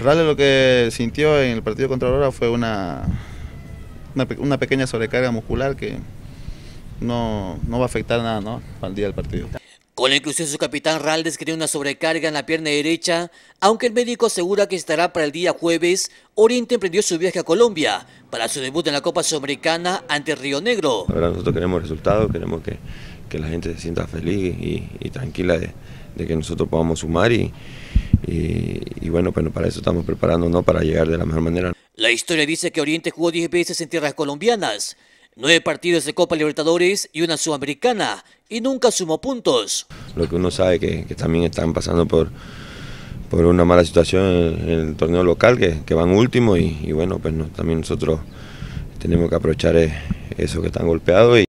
Raldes lo que sintió en el partido contra Aurora fue una, una, pequeña sobrecarga muscular que no, no, va a afectar nada ¿no? el día del partido. Con la inclusión de su capitán Raldes tiene una sobrecarga en la pierna derecha, aunque el médico asegura que estará para el día jueves, Oriente emprendió su viaje a Colombia para su debut en la Copa Sudamericana ante Río Negro. nosotros queremos resultados, queremos que, que la gente se sienta feliz y, tranquila de, de, que nosotros podamos sumar y, y, bueno, pues para eso estamos preparando no para llegar de la mejor manera. La historia dice que Oriente jugó 10 veces en tierras colombianas, 9 partidos de Copa Libertadores y una Sudamericana, y nunca sumó puntos. Lo que uno sabe que, que también están pasando por, por una mala situación en, el torneo local, que, van último y, bueno, pues también nosotros tenemos que aprovechar eh, eso que están golpeados.